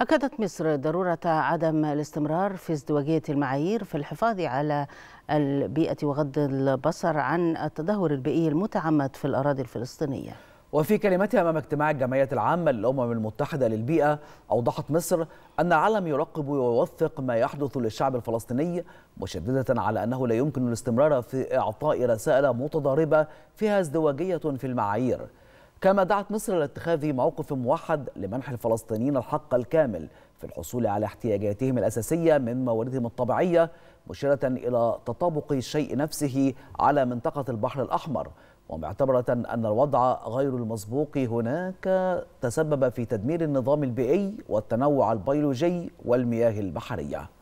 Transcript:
أكدت مصر ضرورة عدم الاستمرار في ازدواجية المعايير في الحفاظ على البيئة وغض البصر عن التدهور البيئي المتعمد في الأراضي الفلسطينية وفي كلمتها أمام اجتماع الجمعية العامة للأمم المتحدة للبيئة أوضحت مصر أن العالم يراقب ويوثق ما يحدث للشعب الفلسطيني مشددة على أنه لا يمكن الاستمرار في إعطاء رسائل متضاربة فيها ازدواجية في المعايير كما دعت مصر لاتخاذ موقف موحد لمنح الفلسطينيين الحق الكامل في الحصول على احتياجاتهم الأساسية من مواردهم الطبيعية مشيرة إلى تطابق الشيء نفسه على منطقة البحر الأحمر ومعتبرة أن الوضع غير المسبوق هناك تسبب في تدمير النظام البيئي والتنوع البيولوجي والمياه البحرية